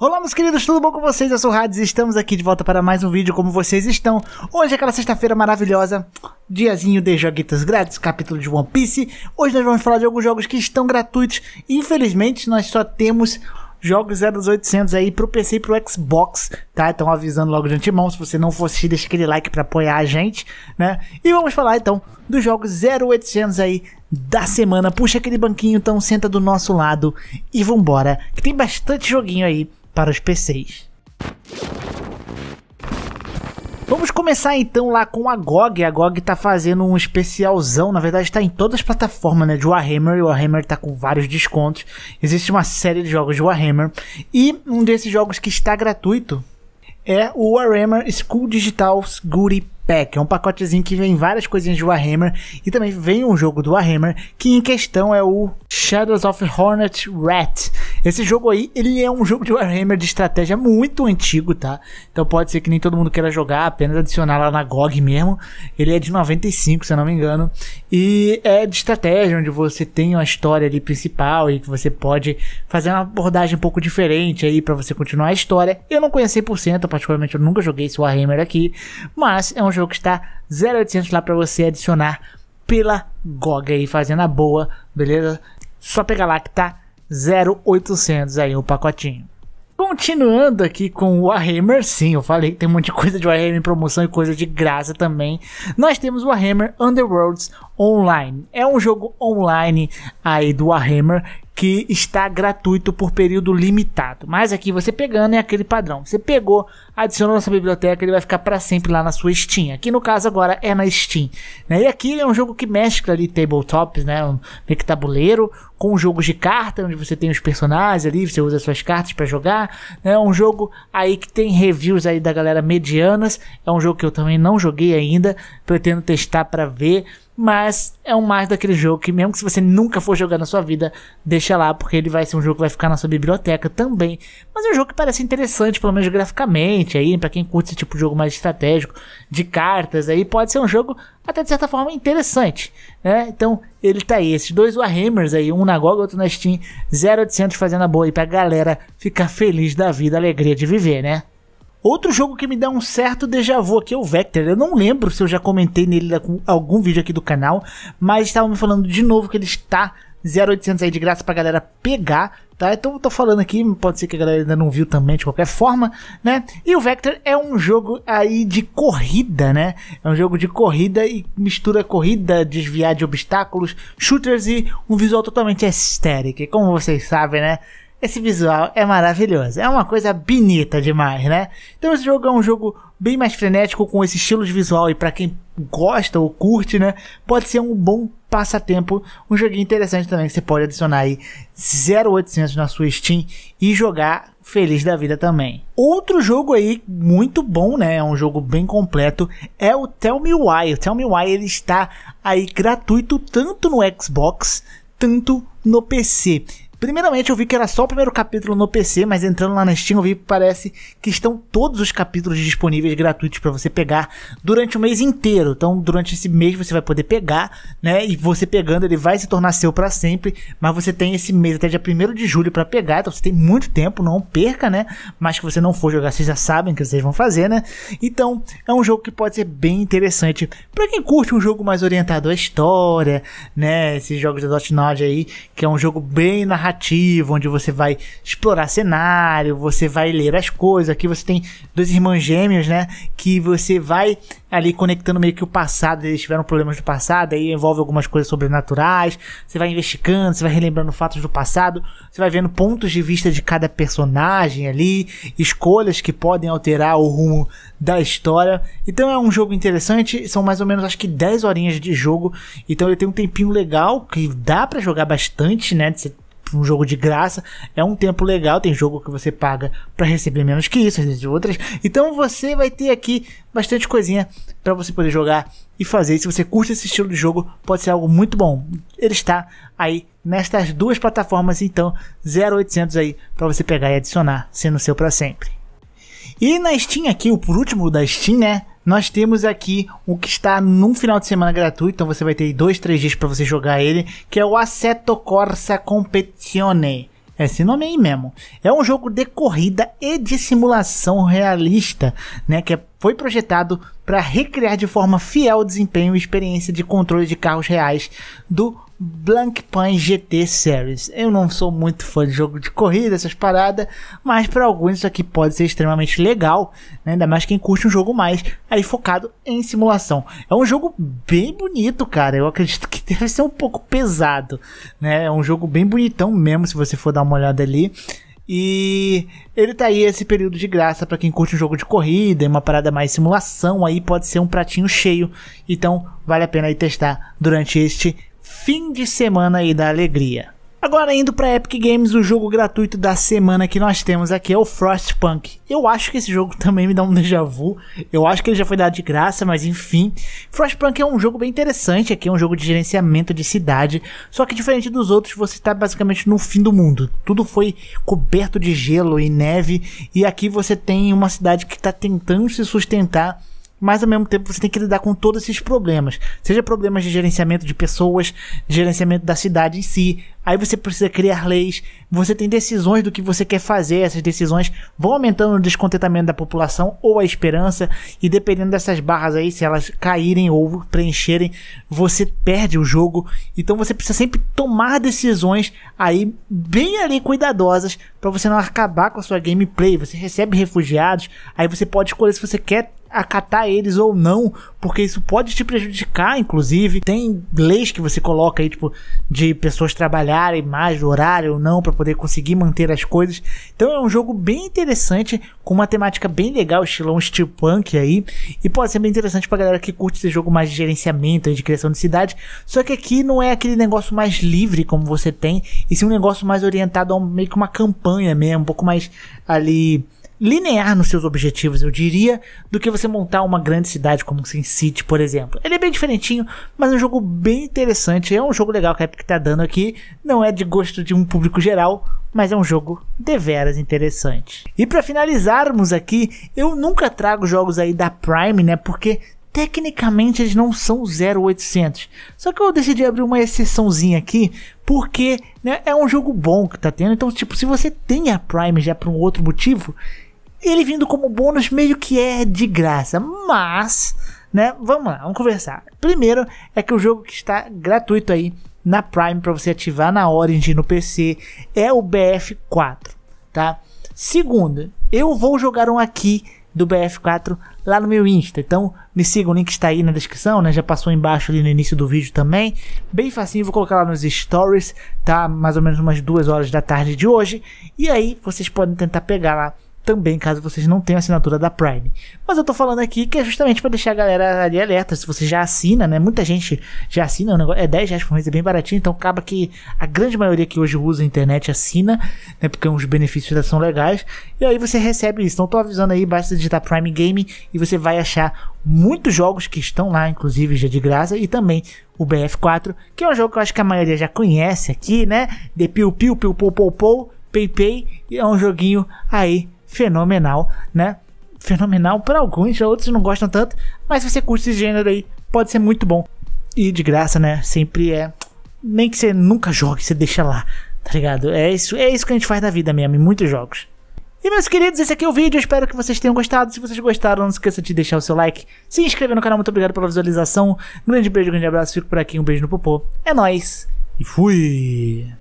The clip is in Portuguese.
Olá, meus queridos, tudo bom com vocês? Eu sou o Hades e estamos aqui de volta para mais um vídeo como vocês estão. Hoje é aquela sexta-feira maravilhosa, diazinho de joguitas grátis, capítulo de One Piece. Hoje nós vamos falar de alguns jogos que estão gratuitos. Infelizmente, nós só temos jogos 0800 aí pro PC e pro Xbox, tá? Então avisando logo de antemão, se você não for assistir, deixa aquele like para apoiar a gente, né? E vamos falar então dos jogos 0800 aí da semana. Puxa aquele banquinho, então senta do nosso lado e vambora, que tem bastante joguinho aí para os PCs. Vamos começar então lá com a GOG. A GOG tá fazendo um especialzão, na verdade tá em todas as plataformas, né, de Warhammer. E Warhammer tá com vários descontos. Existe uma série de jogos de Warhammer e um desses jogos que está gratuito é o Warhammer School Digital Goodie Pack. É um pacotezinho que vem várias coisinhas de Warhammer e também vem um jogo do Warhammer que em questão é o Shadows of Hornet Rat. Esse jogo aí, ele é um jogo de Warhammer de estratégia muito antigo, tá? Então pode ser que nem todo mundo queira jogar, apenas adicionar lá na GOG mesmo. Ele é de 95, se eu não me engano. E é de estratégia, onde você tem uma história ali principal e que você pode fazer uma abordagem um pouco diferente aí para você continuar a história. Eu não conheci 100%, particularmente eu nunca joguei esse Warhammer aqui, mas é um jogo jogo que está 0800 lá para você adicionar pela GOG aí, fazendo a boa, beleza? Só pegar lá que tá 0800 aí o pacotinho. Continuando aqui com o Warhammer, sim, eu falei que tem um monte de coisa de Warhammer em promoção e coisa de graça também. Nós temos o Warhammer Underworlds Online. É um jogo online aí do Warhammer que está gratuito por período limitado. Mas aqui você pegando é aquele padrão. Você pegou, adicionou na sua biblioteca, ele vai ficar para sempre lá na sua Steam. Aqui no caso agora é na Steam. Né? E aqui é um jogo que mescla ali tabletops, né? Um meio que tabuleiro, com jogos de carta, onde você tem os personagens ali, você usa suas cartas para jogar. É um jogo aí que tem reviews aí da galera medianas. É um jogo que eu também não joguei ainda, pretendo testar para ver mas é um mais daquele jogo que mesmo que você nunca for jogar na sua vida, deixa lá, porque ele vai ser um jogo que vai ficar na sua biblioteca também. Mas é um jogo que parece interessante, pelo menos graficamente, aí, para quem curte esse tipo de jogo mais estratégico, de cartas, aí pode ser um jogo até de certa forma interessante, né? Então, ele tá aí, esses dois Warhammers aí, um na GOG, outro na Steam, 0800 fazendo a boa aí pra galera ficar feliz da vida, alegria de viver, né? Outro jogo que me dá um certo déjà vu aqui é o Vector. Eu não lembro se eu já comentei nele em algum vídeo aqui do canal, mas estavam me falando de novo que ele está 0800 aí de graça pra galera pegar, tá? Então eu tô falando aqui, pode ser que a galera ainda não viu também de qualquer forma, né? E o Vector é um jogo aí de corrida, né? É um jogo de corrida e mistura corrida, desviar de obstáculos, shooters e um visual totalmente estético. Como vocês sabem, né? Esse visual é maravilhoso, é uma coisa bonita demais, né? Então esse jogo é um jogo bem mais frenético com esse estilo de visual e para quem gosta ou curte, né, pode ser um bom passatempo, um joguinho interessante também que você pode adicionar aí 0800 na sua Steam e jogar feliz da vida também. Outro jogo aí muito bom, né, é um jogo bem completo, é o Tell Me Why. O Tell Me Why ele está aí gratuito tanto no Xbox tanto no PC. Primeiramente, eu vi que era só o primeiro capítulo no PC, mas entrando lá na Steam, eu vi que parece que estão todos os capítulos disponíveis gratuitos para você pegar durante o mês inteiro. Então, durante esse mês você vai poder pegar, né? E você pegando, ele vai se tornar seu para sempre, mas você tem esse mês até dia 1 de julho para pegar, então você tem muito tempo, não perca, né? Mas que você não for jogar, vocês já sabem que vocês vão fazer, né? Então, é um jogo que pode ser bem interessante para quem curte um jogo mais orientado à história, né? Esses jogos da Dot Nod aí, que é um jogo bem narrativo narrativa, onde você vai explorar cenário, você vai ler as coisas. Aqui você tem dois irmãos gêmeos, né? Que você vai ali conectando meio que o passado, eles tiveram problemas do passado, aí envolve algumas coisas sobrenaturais, você vai investigando, você vai relembrando fatos do passado, você vai vendo pontos de vista de cada personagem ali, escolhas que podem alterar o rumo da história. Então é um jogo interessante, são mais ou menos acho que 10 horinhas de jogo, então ele tem um tempinho legal que dá para jogar bastante, né? Você Tipo, um jogo de graça. É um tempo legal, tem jogo que você paga para receber menos que isso, de outras. Então você vai ter aqui bastante coisinha para você poder jogar e fazer. se você curte esse estilo de jogo, pode ser algo muito bom. Ele está aí nestas duas plataformas, então 0800 aí para você pegar e adicionar, sendo seu para sempre. E na Steam aqui, o por último da Steam, né? nós temos aqui o que está num final de semana gratuito, então você vai ter dois, três dias para você jogar ele, que é o Assetto Corsa Competizione. É esse nome aí mesmo. É um jogo de corrida e de simulação realista, né? Que é, foi projetado para recriar de forma fiel o desempenho e experiência de controle de carros reais do Blank Blancpain GT Series. Eu não sou muito fã de jogo de corrida, essas paradas, mas para alguns isso aqui pode ser extremamente legal, né? ainda mais quem curte um jogo mais aí focado em simulação. É um jogo bem bonito, cara. Eu acredito que deve ser um pouco pesado, né? É um jogo bem bonitão mesmo, se você for dar uma olhada ali. E ele tá aí esse período de graça para quem curte um jogo de corrida, uma parada mais simulação, aí pode ser um pratinho cheio. Então, vale a pena aí testar durante este fim de semana aí da alegria. Agora indo para Epic Games, o jogo gratuito da semana que nós temos aqui é o Frostpunk. Eu acho que esse jogo também me dá um déjà vu. Eu acho que ele já foi dado de graça, mas enfim. Frostpunk é um jogo bem interessante aqui, é um jogo de gerenciamento de cidade. Só que diferente dos outros, você está basicamente no fim do mundo. Tudo foi coberto de gelo e neve. E aqui você tem uma cidade que está tentando se sustentar mas ao mesmo tempo você tem que lidar com todos esses problemas, seja problemas de gerenciamento de pessoas, de gerenciamento da cidade em si, Aí você precisa criar leis, você tem decisões do que você quer fazer, essas decisões vão aumentando o descontentamento da população ou a esperança, e dependendo dessas barras aí, se elas caírem ou preencherem, você perde o jogo. Então você precisa sempre tomar decisões aí bem ali cuidadosas para você não acabar com a sua gameplay. Você recebe refugiados, aí você pode escolher se você quer acatar eles ou não, porque isso pode te prejudicar, inclusive. Tem leis que você coloca aí, tipo, de pessoas trabalhar pagarem mais do horário ou não para poder conseguir manter as coisas. Então é um jogo bem interessante, com uma temática bem legal, estilão steampunk aí, e pode ser bem interessante pra galera que curte esse jogo mais de gerenciamento, de criação de cidade. Só que aqui não é aquele negócio mais livre como você tem, e sim um negócio mais orientado a um, meio que uma campanha mesmo, um pouco mais ali linear nos seus objetivos, eu diria, do que você montar uma grande cidade como Sin City, por exemplo. Ele é bem diferentinho, mas é um jogo bem interessante. É um jogo legal que a Epic tá dando aqui. Não é de gosto de um público geral, mas é um jogo deveras interessante. E para finalizarmos aqui, eu nunca trago jogos aí da Prime, né? Porque tecnicamente eles não são 0800. Só que eu decidi abrir uma exceçãozinha aqui, porque né, é um jogo bom que tá tendo. Então, tipo, se você tem a Prime já por um outro motivo, ele vindo como bônus meio que é de graça, mas, né, vamos lá, vamos conversar. Primeiro é que o jogo que está gratuito aí na Prime para você ativar na Origin no PC é o BF4, tá? Segundo, eu vou jogar um aqui do BF4 lá no meu Insta. Então me siga, o link está aí na descrição, né? Já passou embaixo ali no início do vídeo também. Bem facinho, vou colocar lá nos stories, tá? Mais ou menos umas duas horas da tarde de hoje. E aí vocês podem tentar pegar lá também caso vocês não tenham assinatura da Prime. Mas eu tô falando aqui que é justamente para deixar a galera ali alerta, se você já assina, né? Muita gente já assina, o negócio é 10 reais por mês, é bem baratinho, então acaba que a grande maioria que hoje usa a internet assina, né? Porque os benefícios são legais, e aí você recebe isso. Então tô avisando aí, basta digitar Prime Game e você vai achar muitos jogos que estão lá, inclusive já de graça, e também o BF4, que é um jogo que eu acho que a maioria já conhece aqui, né? De piu piu piu pou pou pou, pei pei, e é um joguinho aí fenomenal, né? Fenomenal para alguns, outros não gostam tanto, mas se você curte esse gênero aí, pode ser muito bom. E de graça, né? Sempre é. Nem que você nunca jogue, você deixa lá, tá ligado? É isso, é isso que a gente faz na vida mesmo, em muitos jogos. E meus queridos, esse aqui é o vídeo, espero que vocês tenham gostado. Se vocês gostaram, não se esqueça de deixar o seu like, se inscrever no canal, muito obrigado pela visualização. grande beijo, grande abraço, fico por aqui, um beijo no popô. É nóis e fui!